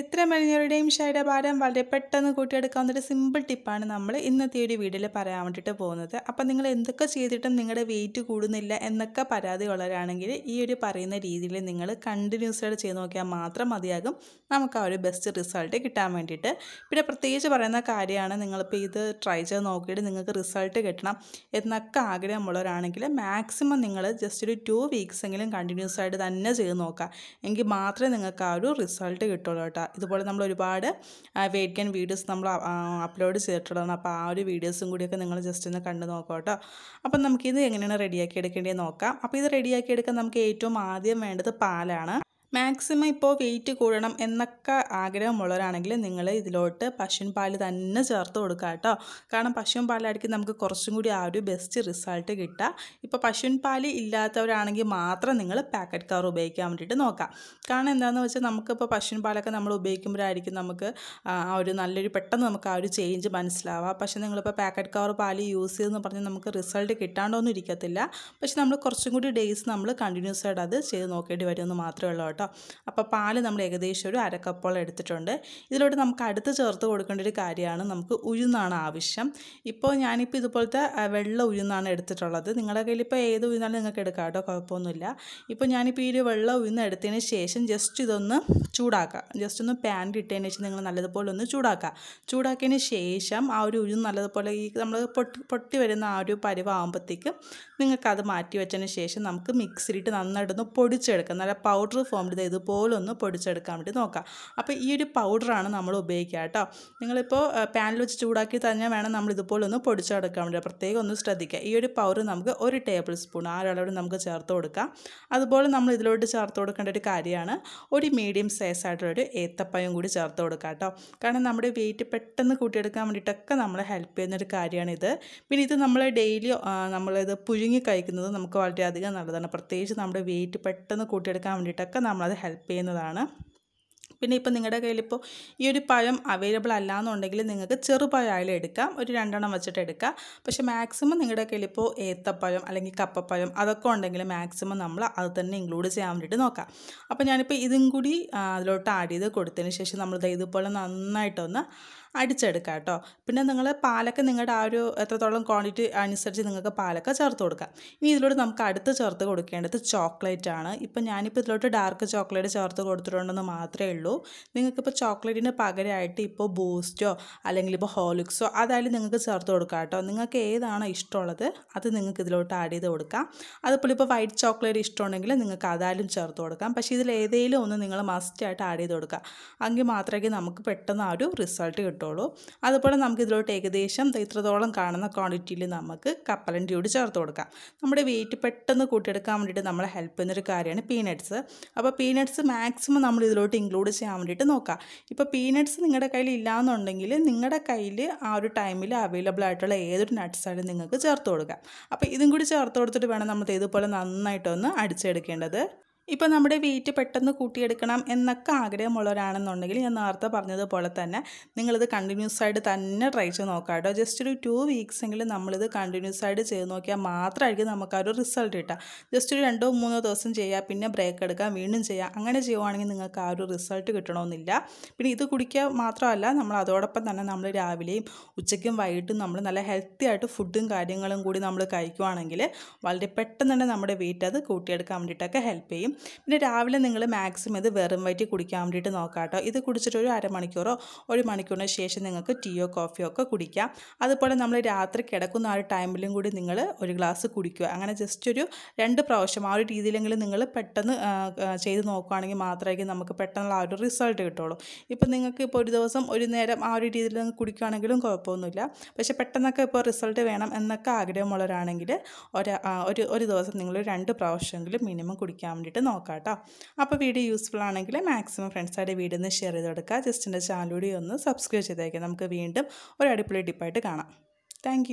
എത്ര മെലിഞ്ഞവരുടെയും ഷയുടെ ഭാരം വളരെ പെട്ടെന്ന് കൂട്ടിയെടുക്കാവുന്ന ഒരു സിമ്പിൾ ടിപ്പാണ് നമ്മൾ ഇന്നത്തെ ഒരു വീഡിയോയിൽ പറയാൻ വേണ്ടിയിട്ട് പോകുന്നത് അപ്പം നിങ്ങൾ എന്തൊക്കെ ചെയ്തിട്ടും നിങ്ങളുടെ വെയിറ്റ് കൂടുന്നില്ല എന്നൊക്കെ പരാതി ഉള്ളവരാണെങ്കിൽ ഈ ഒരു പറയുന്ന രീതിയിൽ നിങ്ങൾ കണ്ടിന്യൂസ് ആയിട്ട് ചെയ്ത് നോക്കിയാൽ മാത്രം മതിയാകും നമുക്ക് ആ ഒരു ബെസ്റ്റ് റിസൾട്ട് കിട്ടാൻ വേണ്ടിയിട്ട് പിന്നെ പ്രത്യേകിച്ച് പറയുന്ന കാര്യമാണ് നിങ്ങളിപ്പോൾ ഇത് ട്രൈ ചെയ്ത് നോക്കിയിട്ട് നിങ്ങൾക്ക് റിസൾട്ട് കിട്ടണം എന്നൊക്കെ ആഗ്രഹമുള്ളവരാണെങ്കിൽ മാക്സിമം നിങ്ങൾ ജസ്റ്റ് ഒരു ടു വീക്സ് എങ്കിലും കണ്ടിന്യൂസ് ആയിട്ട് തന്നെ ചെയ്ത് നോക്കുക എങ്കിൽ മാത്രമേ നിങ്ങൾക്ക് ആ ഒരു റിസൾട്ട് കിട്ടുള്ളൂ കേട്ടോ ഇതുപോലെ നമ്മൾ ഒരുപാട് വെയിറ്റ് ഗെയിൻ വീഡിയോസ് നമ്മൾ അപ്ലോഡ് ചെയ്തിട്ടുള്ളതാണ് അപ്പോൾ ആ ഒരു വീഡിയോസും കൂടിയൊക്കെ നിങ്ങൾ ജസ്റ്റ് ഒന്ന് കണ്ടു നോക്കാം കേട്ടോ അപ്പം നമുക്കിത് എങ്ങനെയാണ് റെഡിയാക്കി എടുക്കേണ്ടത് നോക്കാം അപ്പോൾ ഇത് റെഡിയാക്കി എടുക്കാൻ നമുക്ക് ഏറ്റവും ആദ്യം വേണ്ടത് പാലാണ് മാക്സിമം ഇപ്പോൾ വെയിറ്റ് കൂടണം എന്നൊക്കെ ആഗ്രഹമുള്ളവരാണെങ്കിൽ നിങ്ങൾ ഇതിലോട്ട് പശുൻ പാൽ തന്നെ ചേർത്ത് കൊടുക്കുക കേട്ടോ കാരണം പശുൻ പാലായിരിക്കും നമുക്ക് കുറച്ചും കൂടി ആ ഒരു ബെസ്റ്റ് റിസൾട്ട് കിട്ടുക ഇപ്പോൾ പശുൻ പാൽ ഇല്ലാത്തവരാണെങ്കിൽ മാത്രം നിങ്ങൾ പാക്കറ്റ് കവർ ഉപയോഗിക്കാൻ വേണ്ടിയിട്ട് നോക്കാം കാരണം എന്താണെന്ന് വെച്ചാൽ നമുക്കിപ്പോൾ പശുൻ പാലൊക്കെ നമ്മൾ ഉപയോഗിക്കുമ്പോഴായിരിക്കും നമുക്ക് ആ ഒരു നല്ലൊരു പെട്ടെന്ന് നമുക്ക് ആ ഒരു ചേഞ്ച് മനസ്സിലാവാം പക്ഷേ നിങ്ങളിപ്പോൾ പാക്കറ്റ് കവർ പാൽ യൂസ് ചെയ്തെന്ന് പറഞ്ഞാൽ നമുക്ക് റിസൾട്ട് ഒന്നും ഇരിക്കത്തില്ല പക്ഷേ നമ്മൾ കുറച്ചും കൂടി ഡേയ്സ് നമ്മൾ കണ്ടിന്യൂസ് ആയിട്ട് അത് ചെയ്ത് നോക്കേണ്ടി വരുമെന്ന് മാത്രമേ ഉള്ളൂ കേട്ടോ അപ്പോൾ പാല് നമ്മൾ ഏകദേശം ഒരു അരക്കപ്പോളം എടുത്തിട്ടുണ്ട് ഇതിലോട്ട് നമുക്ക് അടുത്ത് ചേർത്ത് കൊടുക്കേണ്ട ഒരു കാര്യമാണ് നമുക്ക് ഉഴുന്നാണ് ആവശ്യം ഇപ്പോൾ ഞാനിപ്പോൾ ഇതുപോലത്തെ വെള്ളം ഉഴുന്നാണ് എടുത്തിട്ടുള്ളത് നിങ്ങളുടെ കയ്യിൽ ഇപ്പോൾ ഏത് ഉഴുന്നാലും നിങ്ങൾക്ക് എടുക്കാം കേട്ടോ കുഴപ്പമൊന്നുമില്ല ഇപ്പോൾ ഞാനിപ്പോൾ ഈ ഒരു വെള്ളം ഉഴുന്ന് എടുത്തതിന് ശേഷം ജസ്റ്റ് ഇതൊന്ന് ചൂടാക്കുക ജസ്റ്റ് ഒന്ന് പാൻ ഇട്ടതിന് ശേഷം നിങ്ങൾ നല്ലതുപോലെ ഒന്ന് ചൂടാക്കുക ചൂടാക്കിയതിന് ശേഷം ആ ഒരു ഉഴുന്ന് നല്ലതുപോലെ ഈ നമ്മൾ പൊട്ടി പൊട്ടി വരുന്ന ആ ഒരു പരിവാകുമ്പോഴത്തേക്കും നിങ്ങൾക്കത് മാറ്റി വെച്ചതിന് ശേഷം നമുക്ക് മിക്സിയിലിട്ട് നന്നായിട്ടൊന്ന് പൊടിച്ചെടുക്കാം നല്ല പൗഡർ ഫോം നമുക്ക് ഇതുപോലെ ഒന്ന് പൊടിച്ചെടുക്കാൻ വേണ്ടി നോക്കാം അപ്പോൾ ഈ ഒരു പൗഡറാണ് നമ്മൾ ഉപയോഗിക്കുക കേട്ടോ നിങ്ങളിപ്പോൾ പാനിൽ വെച്ച് ചൂടാക്കി തന്നെ വേണം നമ്മൾ ഇതുപോലെ ഒന്ന് പൊടിച്ചെടുക്കാൻ വേണ്ടി പ്രത്യേകം ഒന്ന് ശ്രദ്ധിക്കുക ഈ ഒരു പൗഡർ നമുക്ക് ഒരു ടേബിൾ സ്പൂൺ ആ ഒരളവിൽ നമുക്ക് ചേർത്ത് കൊടുക്കാം അതുപോലെ നമ്മൾ ഇതിലോട്ട് ചേർത്ത് കൊടുക്കേണ്ട ഒരു കാര്യമാണ് ഒരു മീഡിയം സൈസ് ആയിട്ടുള്ളൊരു ഏത്തപ്പഴം കൂടി ചേർത്ത് കൊടുക്കുക കേട്ടോ കാരണം നമ്മുടെ വെയിറ്റ് പെട്ടെന്ന് കൂട്ടിയെടുക്കാൻ വേണ്ടിയിട്ടൊക്കെ നമ്മളെ ഹെൽപ്പ് ചെയ്യുന്നൊരു കാര്യമാണിത് പിന്നെ ഇത് നമ്മൾ ഡെയിലി നമ്മളിത് പുഴുങ്ങി കഴിക്കുന്നത് നമുക്ക് വളരെയധികം നല്ലതാണ് പ്രത്യേകിച്ച് നമ്മുടെ വെയിറ്റ് പെട്ടെന്ന് കൂട്ടിയെടുക്കാൻ വേണ്ടിയിട്ടൊക്കെ നമ്മൾ നമ്മളത് ഹെൽപ്പ് ചെയ്യുന്നതാണ് പിന്നെ ഇപ്പോൾ നിങ്ങളുടെ കയ്യിലിപ്പോൾ ഈ ഒരു പഴം അവൈലബിൾ അല്ല എന്നുണ്ടെങ്കിൽ നിങ്ങൾക്ക് ചെറുപഴമായാലും എടുക്കാം ഒരു രണ്ടെണ്ണം വെച്ചിട്ട് എടുക്കാം പക്ഷേ മാക്സിമം നിങ്ങളുടെ കയ്യിലിപ്പോൾ ഏത്തപ്പഴം അല്ലെങ്കിൽ കപ്പപ്പഴം അതൊക്കെ ഉണ്ടെങ്കിൽ മാക്സിമം നമ്മൾ അത് തന്നെ ഇൻക്ലൂഡ് ചെയ്യാൻ വേണ്ടിയിട്ട് നോക്കാം അപ്പോൾ ഞാനിപ്പോൾ ഇതും കൂടി അതിലോട്ട് ആഡ് ചെയ്ത് കൊടുത്തതിന് ശേഷം നമ്മളിത് ഇതുപോലെ നന്നായിട്ടൊന്ന് അടിച്ചെടുക്കുക കേട്ടോ പിന്നെ നിങ്ങൾ പാലൊക്കെ നിങ്ങളുടെ ആ ഒരു എത്രത്തോളം ക്വാണ്ടിറ്റി അനുസരിച്ച് നിങ്ങൾക്ക് പാലൊക്കെ ചേർത്ത് കൊടുക്കാം ഇനി ഇതിലൂടെ നമുക്ക് അടുത്ത് ചേർത്ത് കൊടുക്കേണ്ടത് ചോക്ലേറ്റ് ആണ് ഇപ്പം ഞാനിപ്പോൾ ഇതിലോട്ട് ഡാർക്ക് ചോക്ലേറ്റ് ചേർത്ത് കൊടുത്തിട്ടുണ്ടെന്ന് മാത്രമേ ഉള്ളൂ നിങ്ങൾക്കിപ്പോൾ ചോക്ലേറ്റിന് പകരമായിട്ട് ഇപ്പോൾ ബൂസ്റ്റോ അല്ലെങ്കിൽ ഇപ്പോൾ ഹോലിക്സോ അതായാലും നിങ്ങൾക്ക് ചേർത്ത് കൊടുക്കാം കേട്ടോ നിങ്ങൾക്ക് ഏതാണോ ഇഷ്ടമുള്ളത് അത് നിങ്ങൾക്ക് ഇതിലോട്ട് ആഡ് ചെയ്ത് കൊടുക്കാം അതുപോലെ ഇപ്പോൾ വൈറ്റ് ചോക്ലേറ്റ് ഇഷ്ടമുണ്ടെങ്കിൽ നിങ്ങൾക്ക് അതായാലും ചേർത്ത് കൊടുക്കാം പക്ഷേ ഇതിൽ ഏതെങ്കിലും ഒന്ന് നിങ്ങൾ മസ്റ്റായിട്ട് ആഡ് ചെയ്ത് കൊടുക്കുക അങ്ങനെ മാത്രമേ നമുക്ക് പെട്ടെന്ന് ആ ഒരു റിസൾട്ട് കിട്ടും കിട്ടുള്ളൂ അതുപോലെ നമുക്ക് ഇതിലോട്ട് ഏകദേശം ഇത്രത്തോളം കാണുന്ന ക്വാണ്ടിറ്റിയിൽ നമുക്ക് കപ്പലൻ്റെ കൂടി ചേർത്ത് കൊടുക്കാം നമ്മുടെ വെയിറ്റ് പെട്ടെന്ന് കൂട്ടിയെടുക്കാൻ വേണ്ടിയിട്ട് നമ്മളെ ഹെൽപ്പ് ചെയ്യുന്നൊരു കാര്യമാണ് പീനട്ട്സ് അപ്പോൾ പീനട്ട്സ് മാക്സിമം നമ്മൾ ഇതിലോട്ട് ഇൻക്ലൂഡ് ചെയ്യാൻ വേണ്ടിയിട്ട് നോക്കാം ഇപ്പോൾ പീനട്ട്സ് നിങ്ങളുടെ കയ്യിൽ ഇല്ലയെന്നുണ്ടെങ്കിൽ നിങ്ങളുടെ കയ്യിൽ ആ ഒരു ടൈമിൽ അവൈലബിൾ ആയിട്ടുള്ള ഏതൊരു ആയാലും നിങ്ങൾക്ക് ചേർത്ത് കൊടുക്കാം അപ്പോൾ ഇതും കൂടി ചേർത്ത് കൊടുത്തിട്ട് വേണം നമ്മൾ ഇതുപോലെ നന്നായിട്ടൊന്ന് അടിച്ചെടുക്കേണ്ടത് ഇപ്പോൾ നമ്മുടെ വെയിറ്റ് പെട്ടെന്ന് കൂട്ടിയെടുക്കണം എന്നൊക്കെ ആഗ്രഹമുള്ളവരാണെന്നുണ്ടെങ്കിൽ ഞാൻ നേരത്തെ പറഞ്ഞതുപോലെ തന്നെ നിങ്ങളിത് കണ്ടിന്യൂസ് ആയിട്ട് തന്നെ ട്രൈ ചെയ്ത് നോക്കാം കേട്ടോ ജസ്റ്റ് ഒരു ടു വീക്സ് എങ്കിലും നമ്മളിത് കണ്ടിന്യൂസ് ആയിട്ട് ചെയ്ത് നോക്കിയാൽ മാത്രമായിരിക്കും നമുക്ക് ആ ഒരു റിസൾട്ട് കിട്ടുക ജസ്റ്റ് ഒരു രണ്ടോ മൂന്നോ ദിവസം ചെയ്യുക പിന്നെ ബ്രേക്ക് എടുക്കാം വീണ്ടും ചെയ്യുക അങ്ങനെ ചെയ്യുവാണെങ്കിൽ നിങ്ങൾക്ക് ആ ഒരു റിസൾട്ട് കിട്ടണമെന്നില്ല പിന്നെ ഇത് കുടിക്കുക മാത്രമല്ല നമ്മൾ അതോടൊപ്പം തന്നെ നമ്മൾ രാവിലെയും ഉച്ചയ്ക്കും വൈകിട്ടും നമ്മൾ നല്ല ഹെൽത്തി ആയിട്ട് ഫുഡും കാര്യങ്ങളും കൂടി നമ്മൾ കഴിക്കുവാണെങ്കിൽ വളരെ പെട്ടെന്ന് തന്നെ നമ്മുടെ വെയിറ്റ് അത് കൂട്ടിയെടുക്കാൻ വേണ്ടിയിട്ടൊക്കെ ഹെൽപ്പ് ചെയ്യും പിന്നെ രാവിലെ നിങ്ങൾ മാക്സിമം ഇത് വെറും വയറ്റി കുടിക്കാൻ വേണ്ടിയിട്ട് നോക്കാം കേട്ടോ ഇത് കുടിച്ചിട്ട് ഒരു അരമണിക്കൂറോ ഒരു മണിക്കൂറിന് ശേഷം നിങ്ങൾക്ക് ടീയോ കോഫിയോ ഒക്കെ കുടിക്കാം അതുപോലെ നമ്മൾ രാത്രി കിടക്കുന്ന ആ ഒരു ടൈമിലും കൂടി നിങ്ങൾ ഒരു ഗ്ലാസ് കുടിക്കുക അങ്ങനെ ജസ്റ്റ് ഒരു രണ്ട് പ്രാവശ്യം ആ ഒരു രീതിയിലെങ്കിലും നിങ്ങൾ പെട്ടെന്ന് ചെയ്ത് നോക്കുകയാണെങ്കിൽ മാത്രമായിരിക്കും നമുക്ക് പെട്ടെന്നുള്ള ആ ഒരു റിസൾട്ട് കിട്ടുള്ളൂ ഇപ്പം നിങ്ങൾക്ക് ഇപ്പോൾ ഒരു ദിവസം ഒരു നേരം ആ ഒരു രീതിയിൽ കുടിക്കുകയാണെങ്കിലും കുഴപ്പമൊന്നുമില്ല പക്ഷേ പെട്ടെന്നൊക്കെ ഇപ്പോൾ റിസൾട്ട് വേണം എന്നൊക്കെ ആഗ്രഹമുള്ളവരാണെങ്കിൽ ഒരു ഒരു ദിവസം നിങ്ങൾ രണ്ട് പ്രാവശ്യമെങ്കിലും മിനിമം കുടിക്കാൻ വേണ്ടിയിട്ട് നോക്കാം കേട്ടോ അപ്പോൾ വീഡിയോ യൂസ്ഫുൾ ആണെങ്കിൽ മാക്സിമം ഫ്രണ്ട്സായിട്ട് വീഡിയോ ഒന്ന് ഷെയർ ചെയ്ത് കൊടുക്കുക ജസ്റ്റിൻ്റെ എൻ്റെ കൂടി ഒന്ന് സബ്സ്ക്രൈബ് ചെയ്തേക്കാം നമുക്ക് വീണ്ടും ഒരു അടിപൊളി ടിപ്പായിട്ട് കാണാം താങ്ക്